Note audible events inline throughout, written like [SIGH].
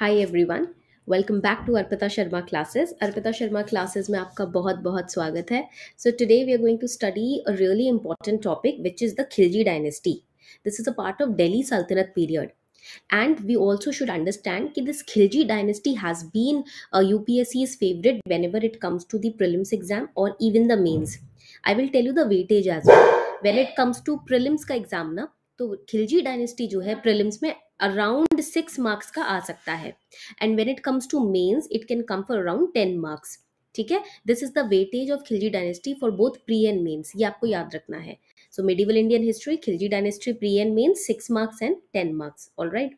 Hi everyone welcome back to Arpita Sharma classes Arpita Sharma classes में आपका बहुत बहुत स्वागत है so today we are going to study a really important topic which is the Khilji dynasty this is a part of Delhi sultanate period and we also should understand that this khilji dynasty has been a upsc's favorite whenever it comes to the prelims exam or even the mains i will tell you the weightage as well when it comes to prelims ka exam na तो Khilji dynasty जो है prelims में around six marks का आ सकता है and when it comes to mains it can come for around ten marks ठीक है this is the weightage of Khilji dynasty for both pre and mains ये आपको याद रखना है so medieval Indian history Khilji dynasty pre and mains six marks and ten marks all right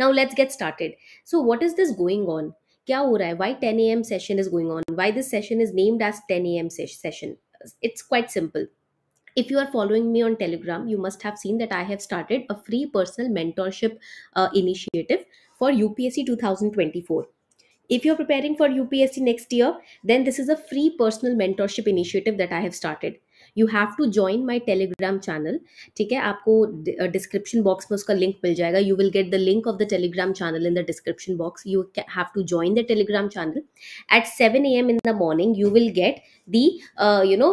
now let's get started so what is this going on क्या हो रहा है why ten A M session is going on why this session is named as ten A M session it's quite simple if you are following me on telegram you must have seen that i have started a free personal mentorship uh, initiative for upsc 2024 if you're preparing for upsc next year then this is a free personal mentorship initiative that i have started you have to join my Telegram channel ठीक है आपको description box uh, में उसका link मिल जाएगा you will get the link of the Telegram channel in the description box you have to join the Telegram channel at seven A M in the morning you will get you know know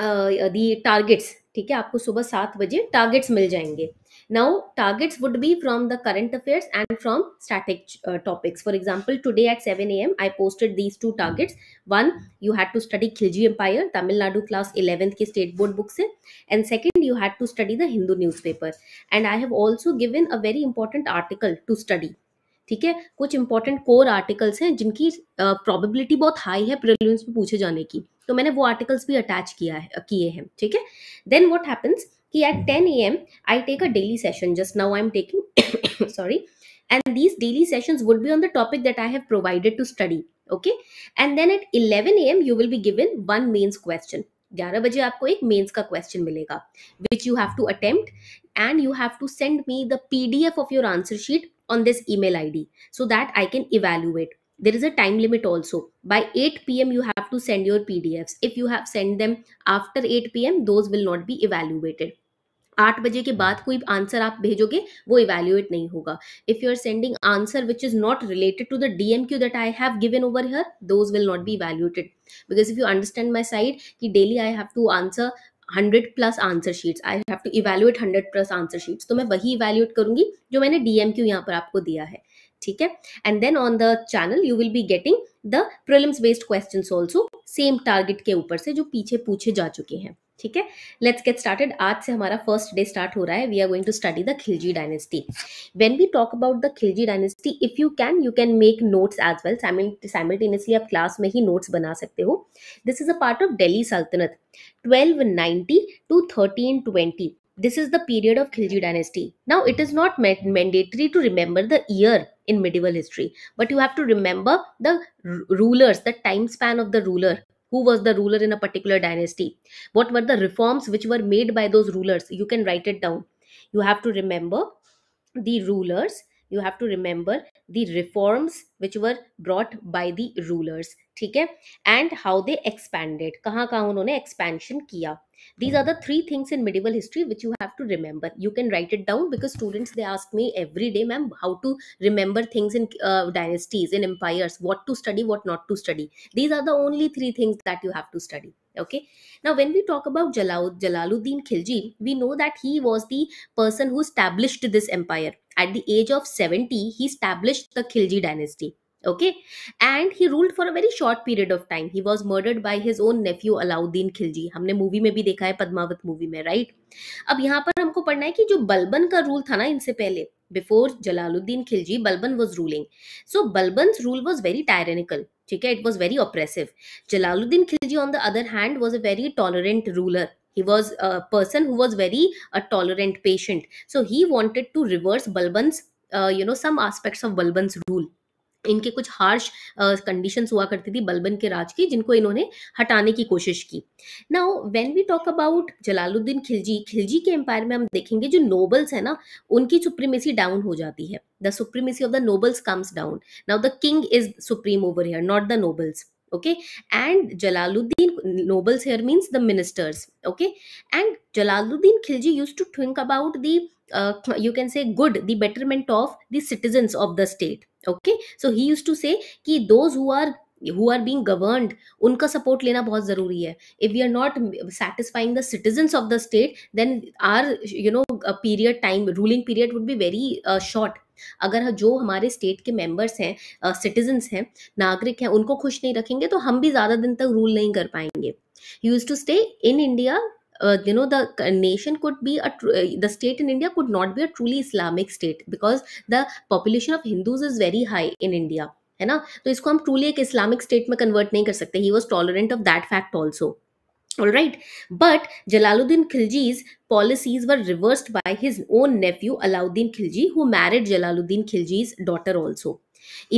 the targets ठीक है आपको सुबह सात बजे targets मिल जाएंगे now targets would be from the current affairs and from static topics for example today at seven A M I posted these two targets one you had to study Khilji empire Tamil Nadu class eleventh के state board book से and second you had to study the Hindu newspaper and I have also given a very important article to study ठीक है कुछ important core articles हैं जिनकी probability बहुत high है prelims में पूछे जाने की तो मैंने वो आर्टिकल्स भी अटैच किया है किए हैं ठीक है देन वॉट हैपन्स कि at ten A M I take a daily session just now I am taking sorry these daily session would be on the topic that I have provided to study okay and then at eleven A M you will be given one mains question ग्यारह बजे आपको एक mains का question मिलेगा which you have to attempt and you have to send me the F of your answer sheet on this email id so that i can evaluate there is a time limit also by 8 pm you have to send your pdfs if you have sent them after 8 pm those will not be evaluated आठ बजे के बाद कोई answer आप भेजोगे वो evaluate नहीं होगा if you are sending answer which is not related to the DMQ that I have given over here those will not be evaluated because if you understand my side कि daily I have to answer hundred plus answer sheets I have to evaluate hundred plus answer sheets तो मैं वही evaluate करूंगी जो मैंने DM Q यहाँ पर आपको दिया है ठीक है and then on the channel you will be getting the prelims based question also same target के ऊपर से जो पीछे पूछे जा चुके हैं ठीक है लेट्स गेट स्टार्टेड आज से हमारा फर्स्ट डे स्टार्ट हो रहा है we are going to study the Khilji dynasty when we talk about the Khilji dynasty if you can you can make notes as well simultaneously आप क्लास में ही नोट्स बना सकते हो this is a part of Delhi sultanate twelve to thirteen this is the period of Khilji dynasty now it is not mandatory to remember the year in in history but you have to remember the rulers the time span of the ruler who was the ruler in a particular dynasty, what were the reforms which were made by those rulers. You can write it down. You have to remember the rulers, you have to remember the reforms which were brought by the rulers. ठीक है and how they expanded कहाँ कहाँ उन्होंने expansion किया these are the three things in medieval history which you have to remember you can write it down because students they ask me every day ma'am how to remember things in uh, dynasties in empires what to study what not to study these are the only three things that you have to study okay now when we talk about jalaluddin khilji we know that he was the person who established this empire at the age of 70 he established the khilji dynasty okay and he ruled for a very short period of time he was murdered by his own nephew alauddin khilji humne movie mein bhi dekha hai padmavat movie mein right ab yahan par humko padhna hai ki jo balban ka rule tha na inse pehle before jalaluddin khilji balban was ruling so balban's rule was very tyrannical ठीक है it was very oppressive Jalaluddin Khilji on the other hand was a very tolerant ruler he was a person who was very a tolerant patient so he wanted to reverse balban's uh, you know some aspects of balban's rule इनके कुछ harsh conditions हुआ करती थी बलबन के राज की जिनको इन्होंने हटाने की कोशिश की now when we talk about Jalaluddin Khilji Khilji के एम्पायर में हम देखेंगे जो नोबल्स है ना उनकी सुप्रीमेसी डाउन हो जाती है the supremacy of the nobles comes down now the king is supreme over here not the nobles okay and Jalaluddin nobles here means the ministers okay and Jalaluddin Khilji use to think about the you can say good the betterment of of the citizens of the state okay so he used to say ki those who are who are being उनका support लेना बहुत ज़रूरी है if you are not satisfying the citizens of the state then are you know period time ruling period would be very short अगर जो हमारे state के members हैं सिटीजन्स uh, हैं नागरिक हैं उनको खुश नहीं रखेंगे तो हम भी ज़्यादा दिन तक रूल नहीं कर पाएंगे use to stay in India Uh, you know the nation could be a tr- uh, the state in india could not be a truly islamic state because the population of hindus is very high in india है ना तो इसको हम truly एक Islamic state में convert नहीं कर सकते he was tolerant of that fact also All right, but Jalaluddin Khilji's policies were reversed by his own nephew Alauddin Khilji, who married Jalaluddin Khilji's daughter also.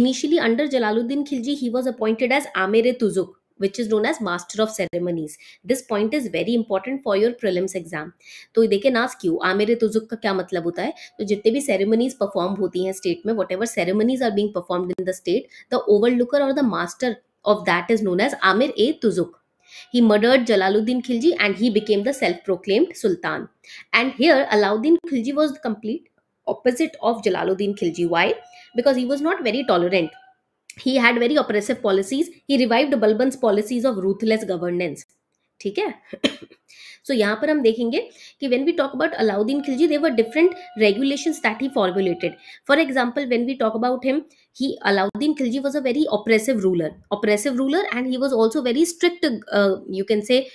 Initially, under Jalaluddin Khilji, he was appointed as Amir Tuzuk, which is known as master of ceremonies this point is very important for your prelims exam तो they can ask you amir tuzuk ka kya matlab hota hai to jitne bhi ceremonies perform hoti hain state mein whatever ceremonies are being performed in the state the overlooker or the master of that is known as amir ए tuzuk He murdered Jalaluddin Khilji and he became the self-proclaimed Sultan. And here Alauddin Khilji was the complete opposite of Jalaluddin Khilji. Why? Because he was not very tolerant. He had very oppressive policies he revived Balban's policies of ruthless governance ठीक है so so, यहाँ पर हम देखेंगे कि when we talk about Alauddin Khilji देवर different regulation that he formulated for example when we talk about him he Alauddin Khilji was a very oppressive ruler oppressive ruler and he was also very strict you can say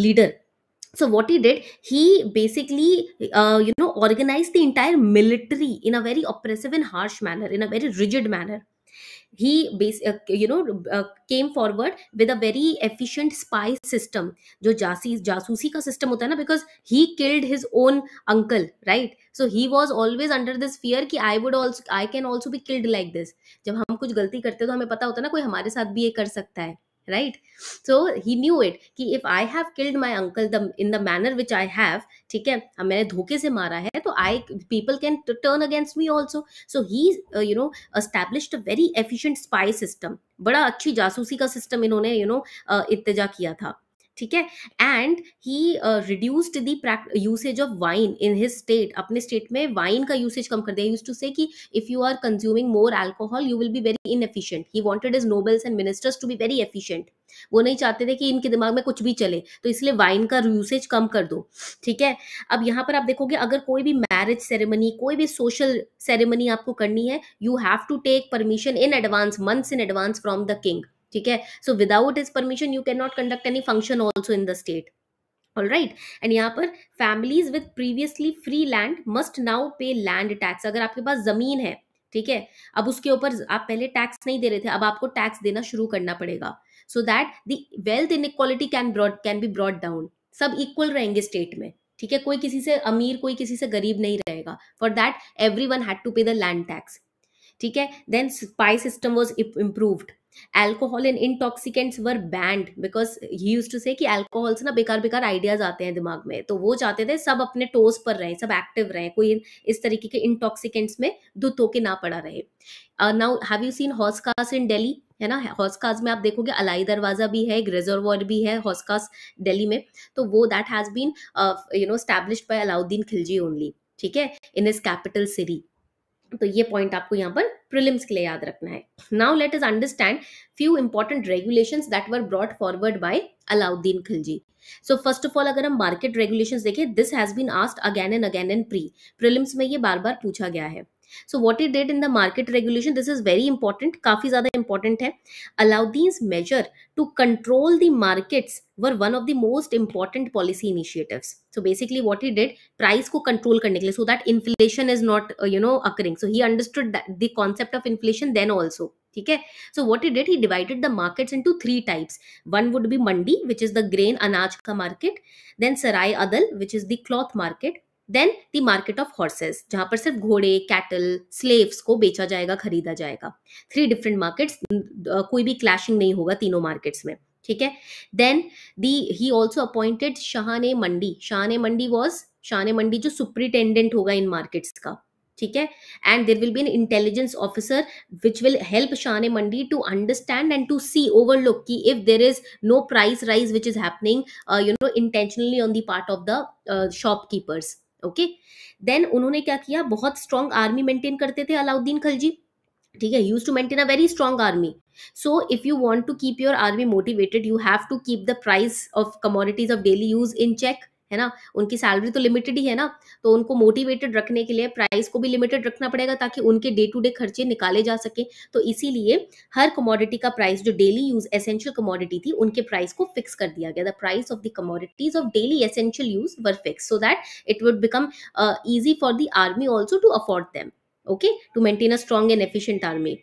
leader so what he did he basically uh, you know organized the entire military in a very oppressive and harsh manner in a very rigid manner he base, uh, you know uh, came forward with a very efficient spy system जो जासी जासूसी का system होता है ना because he killed his own uncle right so he was always under this fear कि I would also I can also be killed like this जब हम कुछ गलती करते हैं तो हमें पता होता है ना कोई हमारे साथ भी ये कर सकता है right so he knew it कि if I have killed my uncle the in the manner which I have ठीक है अब मैंने धोखे से मारा है तो I people can turn against me also so he you know established a very efficient spy system बड़ा अच्छी जासूसी का सिस्टम इन्होंने यू नो इतजा किया था ठीक है and he reduced the usage of wine in his state अपने स्टेट में वाइन का यूसेज कम कर दिया यूज टू से कि if you are consuming more alcohol you will be very inefficient he wanted his nobles and ministers to be very efficient वो नहीं चाहते थे कि इनके दिमाग में कुछ भी चले तो इसलिए वाइन का यूसेज कम कर दो ठीक है अब यहाँ पर आप देखोगे अगर कोई भी मैरिज सेरेमनी कोई भी सोशल सेरेमनी आपको करनी है you have to take permission in advance months in advance from the king ठीक है so without his permission you can not conduct any function also in the state all right and यहाँ पर families with previously free land must now pay land tax अगर आपके पास जमीन है ठीक है अब उसके ऊपर आप पहले टैक्स नहीं दे रहे थे अब आपको टैक्स देना शुरू करना पड़ेगा so that the wealth inequality can brought can be brought down सब इक्वल रहेंगे स्टेट में ठीक है कोई किसी से अमीर कोई किसी से गरीब नहीं रहेगा for that everyone had to pay the land tax ठीक है then spy system was improved alcohol and intoxicants were banned because he used to say कि एल्कोहल से ना बेकार बेकार आइडियाज आते हैं दिमाग में तो वो चाहते थे सब अपने टोस पर रहें सब एक्टिव रहें कोई इस तरीके के इंटॉक्सिकेंट्स में दुत होके ना पड़ा रहे नाउ हैव यू सीन हॉस्कास इन डेली है ना हॉस्कास में आप देखोगे अलाई दरवाजा भी है एक रिजर्वर भी है हॉस्कास डेली में तो वो that has been you know establish by Alauddin Khilji only ठीक है इन इज कैपिटल सिटी तो ये पॉइंट आपको यहाँ पर प्रिलिम्स के लिए याद रखना है now let us understand few important regulation that were brought forward by Alauddin Khilji so first of all अगर हम मार्केट रेगुलेशन देखें this has been asked again and again and pre prelims में ये बार बार पूछा गया है so what he did in the market regulation this is very important काफी ज़्यादा important Allow these measure to control the markets were one of the most important policy initiatives so basically what he did price को control करने के so that inflation is not uh, you know occurring so he understood that the concept of inflation then also okay. So what he did, he divided the markets into three types. One would be mandi, which is the grain grain अनाज का market then Sarai Adl which is the cloth then the market of horses जहां पर सिर्फ घोड़े cattle slaves को बेचा जाएगा खरीदा जाएगा थ्री डिफरेंट मार्केट्स कोई भी क्लैशिंग नहीं होगा तीनों मार्केट्स में ठीक है then the he also appointed शाहने मंडी शाहने मंडी वॉज शाहने मंडी जो सुप्रिटेंडेंट होगा इन मार्केट्स का ठीक है and there will be an intelligence officer which will help शाहने मंडी to understand and to see over look की if there is no price rise which is happening you know intentionally on the part of the shopkeepers okay then उन्होंने क्या किया बहुत strong army maintain करते थे अलाउद्दीन खलजी ठीक है used to maintain a very strong army so if you want to keep your army motivated you have to keep the price of commodities of daily use in check है ना उनकी salary तो limited ही है ना तो उनको motivated रखने के लिए प्राइस को भी लिमिटेड रखना पड़ेगा ताकि उनके डे टू डे खर्चे निकाले जा सके तो इसीलिए हर कमोडिटी का प्राइस जो डेली यूज एसेंशियल कमोडिटी थी उनके प्राइस को फिक्स कर दिया गया the price of the commodities of daily essential use were fix so that it would become easy for the army also to afford them okay to maintain a strong and efficient army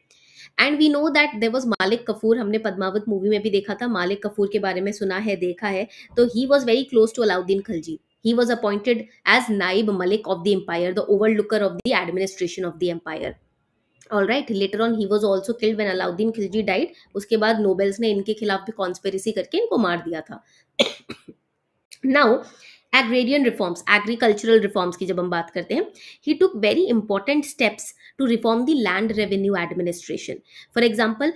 and we know that there was Malik Kafur हमने Padmaavat movie में भी देखा था मालिक कपूर के बारे में सुना है देखा है तो he was very close to Alauddin Khalji he was appointed as naib malik of the empire the overlooker of the administration of the empire all right later on he was also killed when Alauddin Khilji died उसके बाद nobles ने इनके खिलाफ भी conspiracy करके इनको मार दिया था now [COUGHS] agrarian reforms agricultural reforms की जब हम बात करते हैं he took very important steps to reform the land revenue administration for example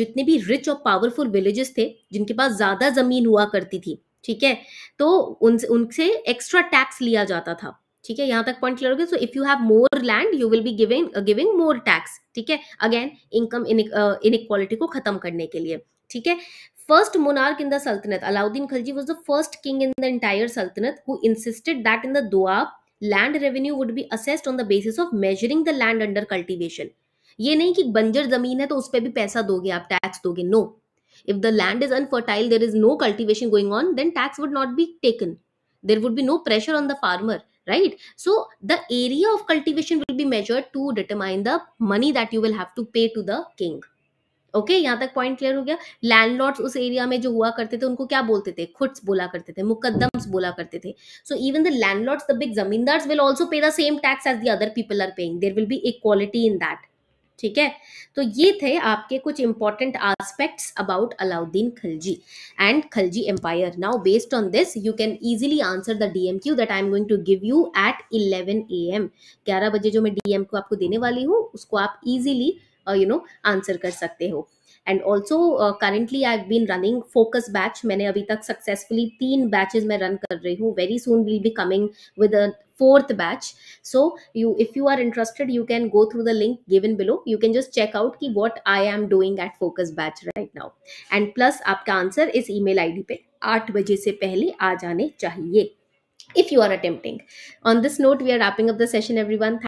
जितने भी रिच और पावरफुल विलेजेस थे जिनके पास ज़्यादा ज़मीन हुआ करती थी ठीक है तो उनसे उनसे एक्स्ट्रा टैक्स लिया जाता था ठीक है यहाँ तक पॉइंट क्लियर हो गया so if you have more land you will be giving giving more tax ठीक है अगेन इनकम इनक्वालिटी को खत्म करने के लिए ठीक है First monarch in the Sultanate, Alauddin Khilji was the first king in the entire Sultanate who insisted that in the Doab, land revenue would be assessed on the basis of measuring the land under cultivation. ये नहीं कि बंजर जमीन है तो उस पर भी पैसा दोगे आप टैक्स दोगे no if the land is unfertile there is no cultivation going on then tax would not be taken there would be no pressure on the farmer right so the area of cultivation will be measured to determine the money that you will have to pay to the king okay यहाँ तक point clear हो गया landlords उस area में जो हुआ करते थे उनको क्या बोलते थे खुट्स बोला करते थे मुकदम्स बोला करते थे so even the landlords the big zamindars will also pay the same tax as the other people are paying there will be equality in that ठीक है तो ये थे आपके कुछ important aspects about Alauddin Khalji and Khalji empire now based on this you can easily answer the DM Q that I am going to give you at 11 a m ग्यारह बजे जो मैं डीएम को आपको देने वाली हूँ उसको आप इजीली यू नो आंसर कर सकते हो and also currently I been running focus batch मैंने अभी तक सक्सेसफुली तीन बैचेज में रन कर रही हूँ very soon will be coming with fourth batch so you if you are interested you can go through the link given below you can just check out की what I am doing at focus batch right now and plus आपका answer इस ई mail I D पे आठ बजे से पहले आ जाने चाहिए if you are attempting on this note we are wrapping up the session every one